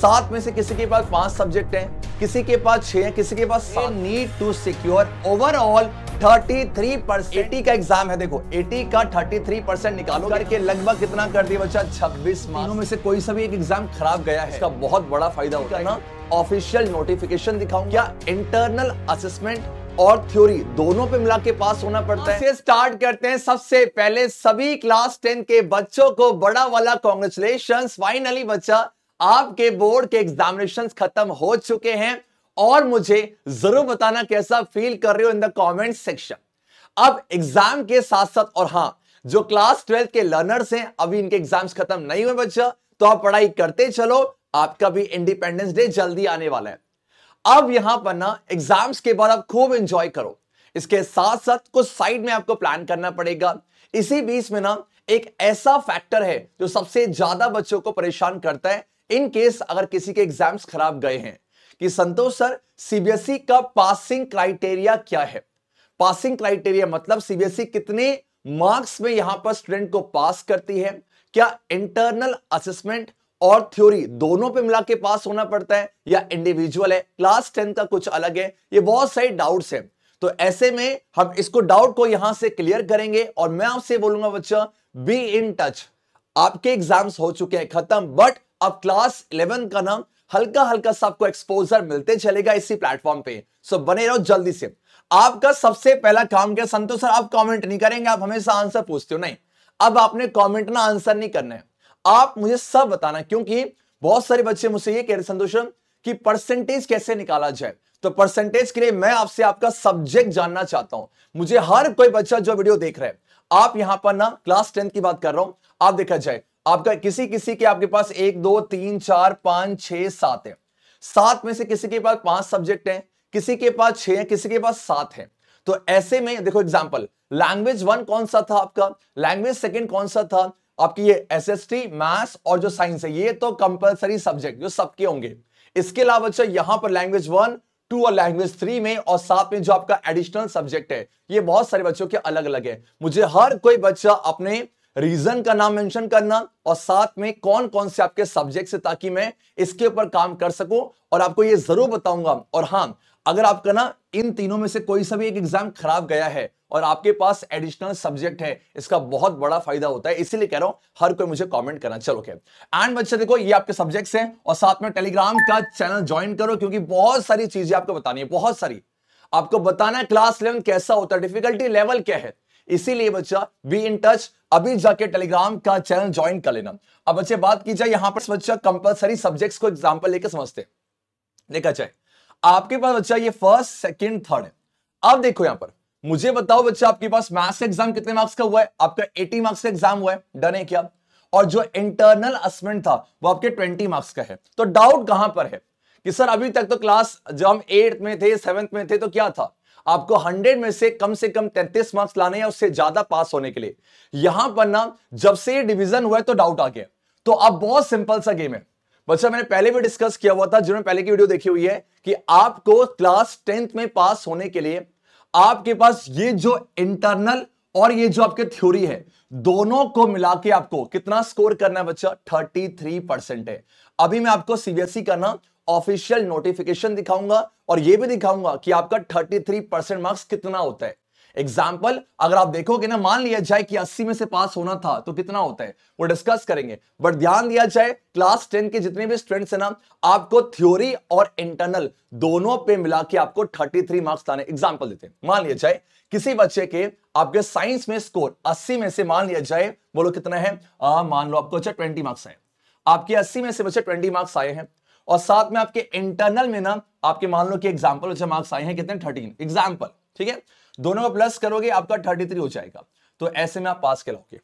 सात में से किसी के पास पांच सब्जेक्ट हैं किसी के पास छह हैं किसी के पास सात need to secure overall 33 percent का एग्जाम है देखो 80 का 33 परसेंट निकालो करके लगभग कितना कर दिया बच्चा 26 मार्क्स में से कोई सा भी एक एग्जाम खराब गया है इसका बहुत बड़ा फायदा होता है ना ऑफिशियल नोटिफिकेशन क्या इंटरनल असेसमेंट और थ्योरी दोनों पे मिला के पास होना पड़ता है हाँ। से स्टार्ट करते हैं सबसे पहले सभी क्लास टेन के बच्चों को बड़ा वाला कॉन्ग्रेचुलेशन फाइनली बच्चा आपके बोर्ड के एग्जामिनेशन खत्म हो चुके हैं और मुझे जरूर बताना कैसा फील कर रहे हो इन द कमेंट सेक्शन अब एग्जाम के साथ साथ और हां जो क्लास ट्वेल्थ के लर्नर्स हैं अभी इनके एग्जाम्स खत्म नहीं हुए बच्चा तो आप पढ़ाई करते चलो आपका भी इंडिपेंडेंस डे जल्दी आने वाला है अब यहां पर ना एग्जाम्स के बाद आप खूब एंजॉय करो इसके साथ साथ कुछ साइड में आपको प्लान करना पड़ेगा इसी बीच में ना एक ऐसा फैक्टर है जो सबसे ज्यादा बच्चों को परेशान करता है इन केस अगर किसी के एग्जाम्स खराब गए हैं कि संतोष सर सीबीएसई e का पासिंग क्राइटेरिया क्या है पासिंग क्राइटेरिया मतलब सीबीएसई e कितने मार्क्स में यहां पर स्टूडेंट को पास करती है क्या इंटरनल असेसमेंट और थ्योरी दोनों पे मिला के पास होना पड़ता है या इंडिविजुअल है क्लास टेन का कुछ अलग है ये बहुत सारे डाउट्स हैं तो ऐसे में हम इसको डाउट को यहां से क्लियर करेंगे और मैं आपसे बोलूंगा बच्चा बी इन टच आपके एग्जाम्स हो चुके हैं खत्म बट अब क्लास इलेवन का नाम हल्का हल्का सा आपको एक्सपोजर मिलते चलेगा इसी प्लेटफॉर्म पे सो बने रहो जल्दी से आपका सबसे पहला काम क्या संतोष सर आप कमेंट नहीं करेंगे आप हमेशा आंसर पूछते हो नहीं अब आपने कमेंट ना आंसर नहीं करना है आप मुझे सब बताना क्योंकि बहुत सारे बच्चे मुझसे ये कह रहे संतोष कि परसेंटेज कैसे निकाला जाए तो परसेंटेज के लिए मैं आपसे आपका सब्जेक्ट जानना चाहता हूं मुझे हर कोई बच्चा जो वीडियो देख रहा है आप यहां पर ना क्लास टेंथ की बात कर रहा हूं आप देखा जाए आपका किसी किसी के आपके पास एक दो तीन चार पांच छह सात है सात में से किसी के पास पांच सब्जेक्ट है किसी के पास छह है किसी के पास सात है तो ऐसे में देखो एग्जाम्पल लैंग्वेज वन कौन सा था आपका लैंग्वेज सेकेंड कौन सा था आपकी ये एस एस टी मैथ्स और जो साइंस है ये तो कंपलसरी सब्जेक्ट जो सबके होंगे इसके अलावा अच्छा यहां पर लैंग्वेज वन टू और लैंग्वेज थ्री में और साथ में जो आपका एडिशनल सब्जेक्ट है ये बहुत सारे बच्चों के अलग अलग है मुझे हर कोई बच्चा अपने रीजन का नाम मेंशन करना और साथ में कौन कौन से आपके सब्जेक्ट है ताकि मैं इसके ऊपर काम कर सकूं और आपको ये जरूर बताऊंगा और हाँ अगर आपका ना इन तीनों में से कोई सा भी एक एग्जाम खराब गया है और आपके पास एडिशनल सब्जेक्ट है इसका बहुत बड़ा फायदा होता है इसीलिए कह रहा हूं हर कोई मुझे कमेंट करना चलो ओके एंड बच्चे देखो ये आपके सब्जेक्ट्स हैं और साथ में टेलीग्राम का चैनल ज्वाइन करो क्योंकि बहुत सारी चीजें आपको बतानी है बहुत सारी आपको बताना है क्लास इलेवन कैसा होता है डिफिकल्टी लेवल क्या है इसीलिए बच्चा बी इन टच अभी जाके टेलीग्राम का चैनल ज्वाइन कर लेना अब बच्चे बात की जाए यहां पर बच्चा कंपलसरी सब्जेक्ट्स को एग्जाम्पल लेकर समझते देखा जाए आपके पास बच्चा ये फर्स्ट सेकेंड थर्ड है अब देखो यहां पर मुझे बताओ बच्चा आपके पास मैथ्स एग्जाम कितने मार्क्स का हुआ है आपका 80 मार्क्स का एग्जाम हुआ है डन है क्या और जो इंटरनल असमेंट था वो आपके 20 मार्क्स का है तो डाउट कहां पर है कि सर अभी तक तो क्लास जब हम एट्थ में थे सेवेंथ में थे तो क्या था आपको 100 में से कम से कम 33 मार्क्स लाने हैं उससे ज्यादा पास होने के लिए यहां पर ना जब से ये डिवीजन हुआ है तो डाउट आ गया तो अब बहुत सिंपल सा गेम है बच्चा मैंने पहले भी डिस्कस किया हुआ था जिन्होंने पहले की वीडियो देखी हुई है कि आपको क्लास टेंथ में पास होने के लिए आपके पास ये जो इंटरनल और ये जो आपके थ्योरी है दोनों को मिला के आपको कितना स्कोर करना है बच्चा 33 परसेंट है अभी मैं आपको सीबीएसई e का ना ऑफिशियल नोटिफिकेशन दिखाऊंगा और यह भी दिखाऊंगा कि आपका 33 परसेंट मार्क्स कितना होता है एग्जाम्पल अगर आप देखोगे ना मान लिया जाए कि 80 में से पास होना था तो कितना होता है वो डिस्कस करेंगे बट ध्यान दिया जाए क्लास टेन के जितने भी स्टूडेंट्स हैं ना आपको थ्योरी और इंटरनल दोनों पे मिला के आपको 33 मार्क्स लाने एग्जाम्पल देते हैं मान लिया जाए किसी बच्चे के आपके साइंस में स्कोर अस्सी में से मान लिया जाए बोलो कितना है आ, मान लो आपको अच्छा ट्वेंटी मार्क्स आए आपके अस्सी में से बच्चे ट्वेंटी मार्क्स आए हैं और साथ में आपके इंटरनल में ना आपके मान लो कि एग्जाम्पल मार्क्स आए हैं कितने थर्टीन एग्जाम्पल ठीक है दोनों को प्लस करोगे आपका थर्टी थ्री हो जाएगा तो ऐसे में आप पास कराओगे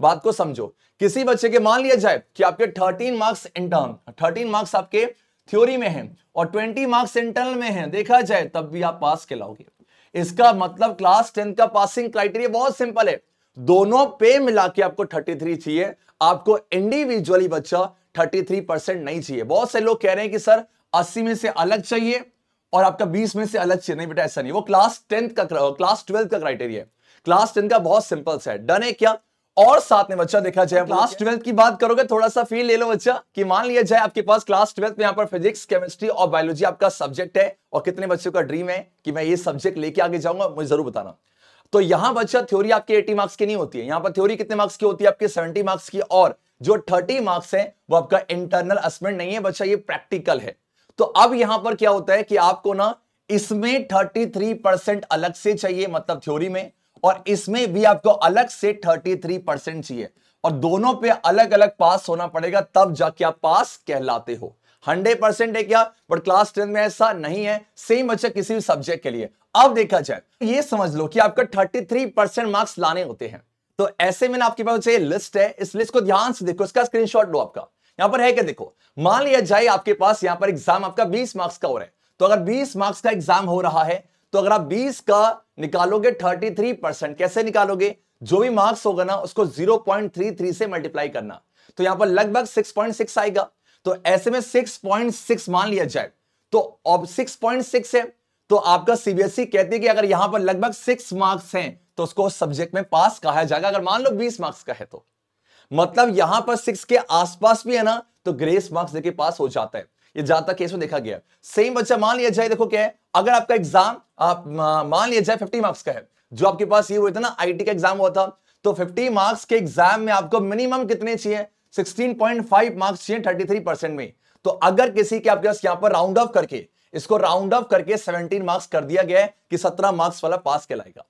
बात को समझो किसी बच्चे के मान लिया जाए कि आपके thirteen marks intern thirteen marks आपके थ्योरी में है और ट्वेंटी मार्क्स इंटरनल में है देखा जाए तब भी आप पास कराओगे इसका मतलब क्लास टेंथ का पासिंग क्राइटेरिया बहुत सिंपल है दोनों पे मिला के आपको 33 चाहिए आपको इंडिविजुअली बच्चा 33 परसेंट नहीं चाहिए बहुत से लोग कह रहे हैं कि सर 80 में से अलग चाहिए और आपका 20 में से अलग चाहिए नहीं बेटा ऐसा नहीं वो क्लास टेंथ का क्लास ट्वेल्थ का क्राइटेरिया क्लास टेंथ का बहुत सिंपल सा है डन है क्या और साथ में बच्चा देखा जाए क्लास ट्वेल्थ की बात करोगे थोड़ा सा फील ले लो बच्चा कि मान लिया जाए आपके पास क्लास ट्वेल्थ में यहाँ पर फिजिक्स केमिस्ट्री और बायोलॉजी आपका सब्जेक्ट है और कितने बच्चों का ड्रीम है कि मैं ये सब्जेक्ट लेके आगे जाऊंगा मुझे जरूर बताना तो यहां बच्चा थ्योरी आपके 80 मार्क्स की नहीं होती है यहां पर थ्योरी कितने मार्क्स की होती है आपके 70 मार्क्स की और जो थर्टी मार्क्स है वो आपका इंटरनल असमेंट नहीं है बच्चा ये प्रैक्टिकल है तो अब यहां पर क्या होता है कि आपको ना इसमें थर्टी थ्री परसेंट अलग से चाहिए मतलब थ्योरी में और इसमें भी आपको अलग से थर्टी थ्री परसेंट चाहिए और दोनों पे अलग अलग पास होना पड़ेगा तब जाके आप पास कहलाते हो हंड्रेड परसेंट है क्या बट क्लास टेन में ऐसा नहीं है सेम बच्चा किसी भी सब्जेक्ट के लिए अब देखा जाए ये समझ लो कि आपका थर्टी थ्री परसेंट मार्क्स लाने होते हैं तो ऐसे में आपके पास ये लिस्ट है इस लिस्ट को ध्यान से देखो इसका स्क्रीनशॉट लो आपका यहां पर है क्या देखो मान लिया जाए आपके पास यहां पर एग्जाम आपका 20 मार्क्स का हो रहा है तो अगर 20 मार्क्स का एग्जाम हो रहा है तो अगर आप 20 का निकालोगे 33 परसेंट कैसे निकालोगे जो भी मार्क्स होगा ना उसको 0.33 से मल्टीप्लाई करना तो यहां पर लगभग 6.6 आएगा तो ऐसे में सिक्स मान लिया जाए तो अब 6.6 है तो आपका सीबीएसई e कहती है कि अगर यहां पर लगभग सिक्स मार्क्स हैं तो उसको उस सब्जेक्ट में पास कहा जाएगा अगर मान लो बीस मार्क्स का है तो मतलब यहां पर सिक्स के आसपास भी है ना तो ग्रेस मार्क्स देके पास हो जाता है ये ज्यादा केस में देखा गया सेम बच्चा मान लिया जाए देखो क्या है अगर आपका एग्जाम आप मान लिया जाए फिफ्टी मार्क्स का है जो आपके पास ये हुआ था ना आई का एग्जाम हुआ था तो फिफ्टी मार्क्स के एग्जाम में आपको मिनिमम कितने चाहिए 16.5 मार्क्स चाहिए 33 परसेंट में तो अगर किसी के आपके पास यहां पर राउंड ऑफ करके इसको राउंड ऑफ करके 17 मार्क्स कर दिया गया है कि 17 मार्क्स वाला पास कहलाएगा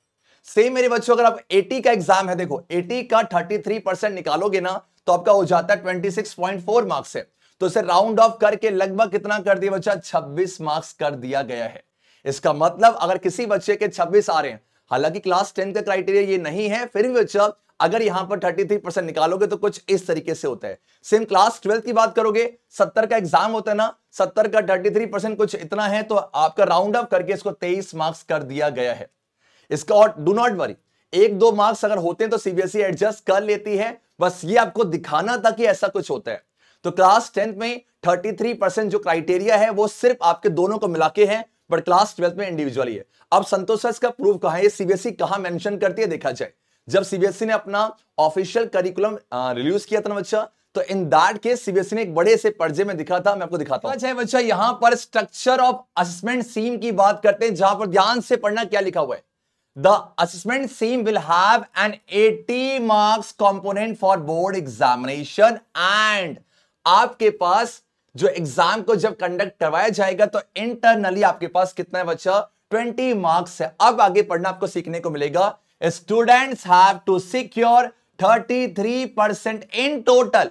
सेम मेरे बच्चों अगर आप 80 का एग्जाम है देखो 80 का 33 परसेंट निकालोगे ना तो आपका हो जाता है 26.4 मार्क्स है तो इसे राउंड ऑफ करके लगभग कितना कर दिया बच्चा 26 मार्क्स कर दिया गया है इसका मतलब अगर किसी बच्चे के 26 आ रहे हैं हालांकि क्लास टेन का क्राइटेरिया ये नहीं है फिर भी बच्चा अगर यहां पर 33 परसेंट निकालोगे तो कुछ इस तरीके से होता है सेम क्लास ट्वेल्थ की बात करोगे 70 का एग्जाम होता है ना 70 का 33 परसेंट कुछ इतना है तो आपका राउंड अप करके इसको 23 मार्क्स कर दिया गया है इसका और डू नॉट वरी एक दो मार्क्स अगर होते हैं तो सीबीएसई एडजस्ट e कर लेती है बस ये आपको दिखाना था कि ऐसा कुछ होता है तो क्लास टेंथ में 33 परसेंट जो क्राइटेरिया है वो सिर्फ आपके दोनों को मिला के है बट क्लास ट्वेल्थ में इंडिविजुअली है अब संतोष का प्रूफ कहा है सीबीएसई कहां मेंशन करती है देखा जाए जब सीबीएसई e ने अपना ऑफिशियल करिकुलम रिलीज किया था ना बच्चा तो इन दैट केस सीबीएसई ने एक बड़े से पर्जे में दिखा था मैं आपको दिखाता हूं अच्छा, बच्चा यहां पर स्ट्रक्चर ऑफ असेसमेंट सीम की बात करते हैं जहां पर ध्यान से पढ़ना क्या लिखा हुआ है the assessment sim will have an 80 marks component for board examination and आपके पास जो एग्जाम को जब कंडक्ट करवाया जाएगा तो इंटरनली आपके पास कितना है बच्चा 20 मार्क्स है अब आगे पढ़ना आपको सीखने को मिलेगा students have to secure 33 percent in total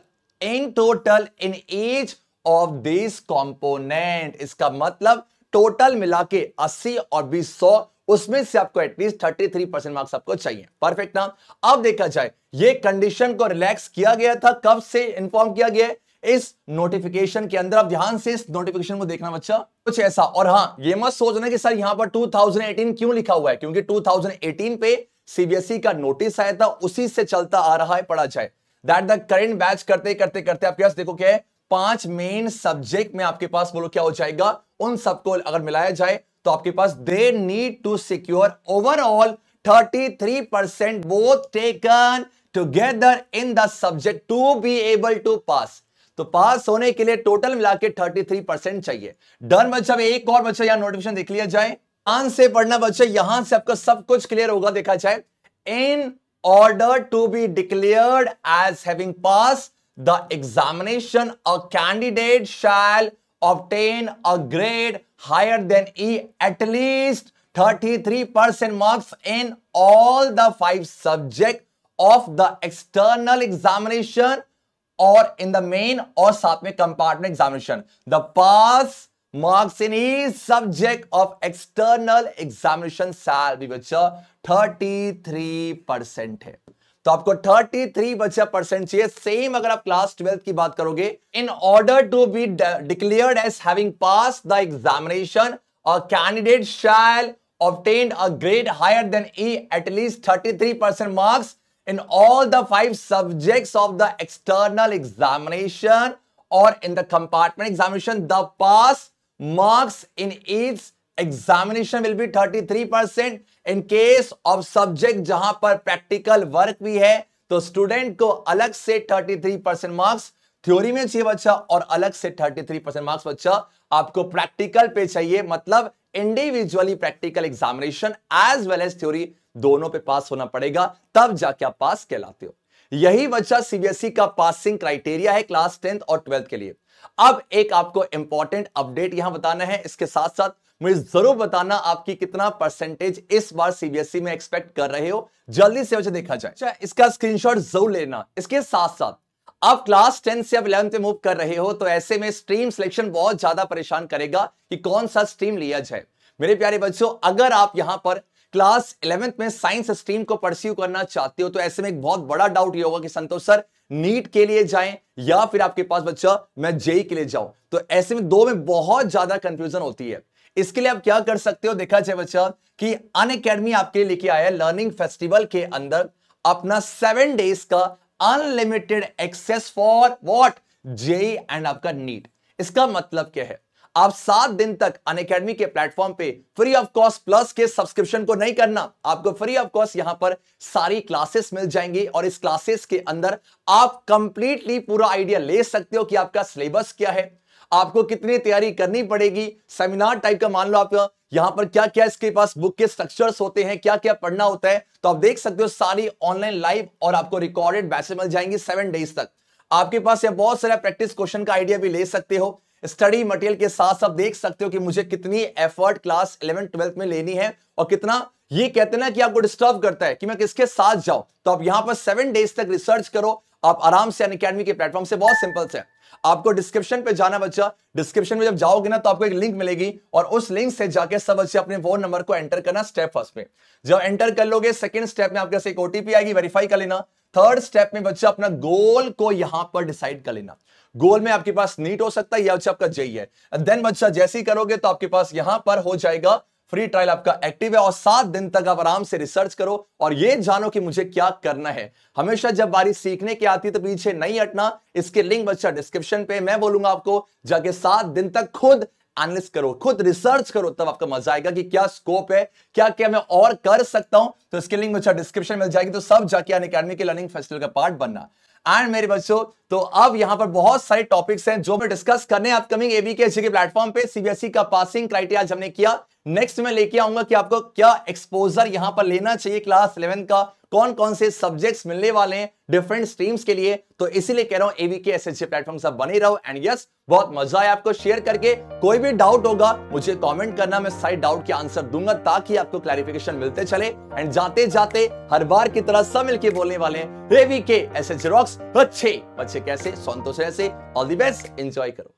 in total in as of this component इसका मतलब टोटल मिला के अस्सी और बीस सौ उसमें से आपको at least thirty three percent marks आपको चाहिए परफेक्ट ना अब देखा जाए ये कंडीशन को रिलैक्स किया गया था कब से इन्फॉर्म किया गया इस नोटिफिकेशन के अंदर आप ध्यान से इस नोटिफिकेशन को देखना बच्चा कुछ ऐसा और हाँ ये मत सोचना कि सर यहां पर 2018 क्यों लिखा हुआ है क्योंकि 2018 पे सीबीएसई e का नोटिस आया था उसी से चलता आ रहा है पढ़ा जाए दैट द करेंट बैच करते करते करते आपके पास देखो क्या है पांच मेन सब्जेक्ट में आपके पास बोलो क्या हो जाएगा उन सबको अगर मिलाया जाए तो आपके पास they need to secure overall 33 percent both taken together in the subject to be able to pass तो पास होने के लिए टोटल मिला के थर्टी परसेंट चाहिए डन बच्चा एक और बच्चा यहां नोटिफिकेशन देख लिया जाए आंसर से पढ़ना बच्चा यहां से आपका सब कुछ क्लियर होगा देखा जाए in order to be declared as having pass the examination a candidate shall obtain a grade higher than E at least 33% marks in all the five subjects of the external examination or in the main or satme compartment examination. The pass marks in each subject of external examination shall be which 33% है तो आपको 33 बच्चा percent चाहिए same अगर आप class twelfth की बात करोगे in order to be declared as having pass the examination a candidate shall obtained a grade higher than E at least 33% marks in all the five subjects of the external examination or in the compartment examination. The pass marks in each examination will be 33%. In case of subject जहां पर practical work भी है तो student को अलग से 33 percent marks theory में चाहिए बच्चा और अलग से 33 परसेंट मार्क्स बच्चा आपको प्रैक्टिकल पे चाहिए मतलब individually practical examination as well as theory दोनों पे पास होना पड़ेगा तब जाके आप पास कहलाते हो यही बच्चा सीबीएसई e का पासिंग क्राइटेरिया है क्लास टेंथ और ट्वेल्थ के लिए अब एक आपको इंपॉर्टेंट अपडेट यहां बताना है इसके साथ साथ मुझे जरूर बताना आपकी कितना परसेंटेज इस बार सीबीएसई e में एक्सपेक्ट कर रहे हो जल्दी से मुझे देखा जाए अच्छा, इसका स्क्रीनशॉट जरूर लेना इसके साथ साथ आप क्लास टेन से अब इलेवन पे मूव कर रहे हो तो ऐसे में स्ट्रीम सिलेक्शन बहुत ज्यादा परेशान करेगा कि कौन सा स्ट्रीम लिया जाए मेरे प्यारे बच्चों अगर आप यहां पर क्लास इलेवेंथ में साइंस स्ट्रीम को परस्यू करना चाहते हो तो ऐसे में एक बहुत बड़ा डाउट ये होगा कि संतोष सर नीट के लिए जाएं या फिर आपके पास बच्चा मैं जेई e e के लिए जाऊं तो ऐसे में दो में बहुत ज्यादा कंफ्यूजन होती है इसके लिए आप क्या कर सकते हो देखा जाए बच्चा कि अन अकेडमी आपके लिए लेके आया लर्निंग फेस्टिवल के अंदर अपना सेवन डेज का unlimited access for what J and आपका नीट इसका मतलब क्या है आप सात दिन तक अन अकेडमी के प्लेटफॉर्म पे फ्री ऑफ कॉस्ट प्लस के सब्सक्रिप्शन को नहीं करना आपको फ्री ऑफ कॉस्ट यहां पर सारी क्लासेस मिल जाएंगी और इस क्लासेस के अंदर आप कंप्लीटली पूरा आइडिया ले सकते हो कि आपका सिलेबस क्या है आपको कितनी तैयारी करनी पड़ेगी सेमिनार टाइप का मान लो आप यहाँ पर क्या क्या इसके पास बुक के स्ट्रक्चर्स होते हैं क्या क्या पढ़ना होता है तो आप देख सकते हो सारी ऑनलाइन लाइव और आपको रिकॉर्डेड बैसे मिल जाएंगी सेवन डेज तक आपके पास यह बहुत सारा प्रैक्टिस क्वेश्चन का आइडिया भी ले सकते हो स्टडी मटेरियल के साथ साथ देख सकते हो कि मुझे कितनी एफर्ट क्लास इलेवन ट्वेल्थ में लेनी है और कितना ये कहते ना कि आपको डिस्टर्ब करता है कि मैं किसके साथ जाऊं तो आप यहां पर सेवन डेज तक रिसर्च करो आप आराम से अनकेडमी के प्लेटफॉर्म से बहुत सिंपल से आपको डिस्क्रिप्शन पे जाना बच्चा डिस्क्रिप्शन में जब जाओगे ना तो आपको एक लिंक मिलेगी और उस लिंक से जाके सब बच्चे अपने फोन नंबर को एंटर करना स्टेप फर्स्ट में जब एंटर कर लोगे सेकंड स्टेप में आपके एक ओटीपी आएगी वेरीफाई कर लेना थर्ड स्टेप में बच्चा अपना गोल को यहां पर डिसाइड कर लेना गोल में आपके पास नीट हो सकता है या बच्चा आपका जेई e e है देन बच्चा जैसे ही करोगे तो आपके पास यहां पर हो जाएगा फ्री ट्रायल आपका एक्टिव है और सात दिन तक आप आराम से रिसर्च करो और ये जानो कि मुझे क्या करना है हमेशा जब बारी सीखने की आती है तो पीछे नहीं हटना इसके लिंक बच्चा डिस्क्रिप्शन पे मैं बोलूंगा आपको जाके सात दिन तक खुद एनालिस्ट करो खुद रिसर्च करो तब आपका मजा आएगा कि क्या स्कोप है क्या क्या मैं और कर सकता हूं तो इसके लिंक बच्चा डिस्क्रिप्शन मिल जाएगी तो सब जाके अन अकेडमी के लर्निंग फेस्टिवल का पार्ट बनना एंड मेरे बच्चों तो अब यहां पर बहुत सारे टॉपिक्स हैं जो मैं डिस्कस करने अपकमिंग एबीके के प्लेटफॉर्म पे सीबीएसई e का पासिंग क्राइटेरिया हमने किया नेक्स्ट में लेके आऊंगा कि आपको क्या एक्सपोजर यहां पर लेना चाहिए क्लास इलेवन का कौन कौन से सब्जेक्ट्स मिलने वाले हैं डिफरेंट स्ट्रीम्स के लिए तो इसीलिए कह रहा हूं एवीके एसएससी प्लेटफॉर्म सब बने रहो एंड यस बहुत मजा आया आपको शेयर करके कोई भी डाउट होगा मुझे कमेंट करना मैं सारे डाउट के आंसर दूंगा ताकि आपको क्लैरिफिकेशन मिलते चले एंड जाते जाते हर बार की तरह सब मिलके बोलने वाले हैं एवीके एसएससी रॉक्स अच्छे अच्छे कैसे संतोष ऐसे ऑल दी बेस्ट एंजॉय करो